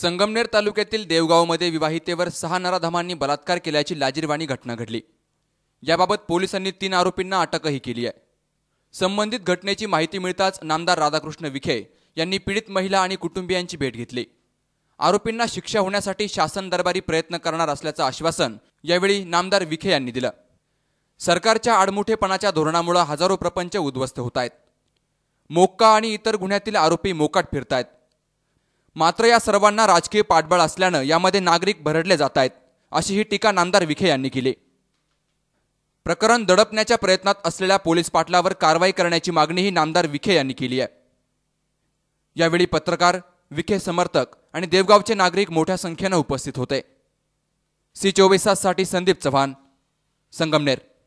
संगमनेर तालुक्यातील देवगावमध्ये विवाहितेवर सहा नराधमांनी बलात्कार केल्याची लाजीरवाणी घटना घडली याबाबत पोलिसांनी तीन आरोपींना अटकही केली आहे संबंधित घटनेची माहिती मिळताच नामदार राधाकृष्ण विखे यांनी पीडित महिला आणि कुटुंबियांची भेट घेतली आरोपींना शिक्षा होण्यासाठी शासन दरबारी प्रयत्न करणार असल्याचं आश्वासन यावेळी नामदार विखे यांनी दिलं सरकारच्या आडमुठेपणाच्या धोरणामुळे हजारो प्रपंच उद्ध्वस्त होत आहेत मोक्का आणि इतर गुन्ह्यातील आरोपी मोकाट फिरतायत मात्र या सर्वांना राजकीय पाठबळ असल्यानं यामध्ये नागरिक भरडले जात आहेत अशी ही टीका नामदार विखे यांनी केली प्रकरण दडपण्याच्या प्रयत्नात असलेल्या पोलीस पाटलावर कारवाई करण्याची मागणीही नामदार विखे यांनी केली आहे यावेळी पत्रकार विखे समर्थक आणि देवगावचे नागरिक मोठ्या संख्येनं उपस्थित होते सी चोवीस संदीप चव्हाण संगमनेर